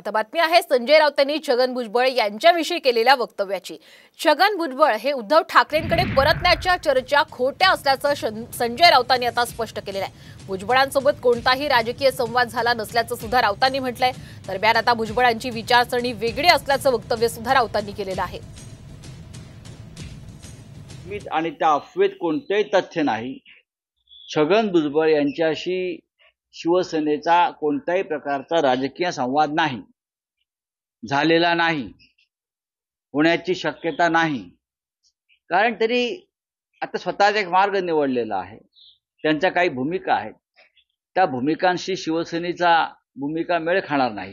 आता बातमी आहे संजय राऊतांनी छगन भुजबळ यांच्याविषयी केलेल्या वक्तव्याची छगन भुजबळ हे उद्धव ठाकरेंकडे परतण्याच्या चर्चा खोट्या असल्याचं संजय राऊतांनी आता स्पष्ट केलेलं आहे भुजबळांसोबत कोणताही राजकीय संवाद झाला नसल्याचं सुद्धा राऊतांनी म्हटलंय दरम्यान आता भुजबळांची विचारसरणी वेगळी असल्याचं वक्तव्य सुद्धा राऊतांनी केलेलं आहे आणि त्या अफवेत कोणतेही तथ्य नाही छगन भुजबळ यांच्याशी शिवसेनेचा कोणत्याही प्रकारचा राजकीय संवाद नाही झालेला नाही होण्याची शक्यता नाही कारण तरी आता स्वतःचा एक मार्ग निवडलेला आहे त्यांच्या काही भूमिका आहेत त्या भूमिकांशी शिवसेनेचा भूमिका मेळ खाणार नाही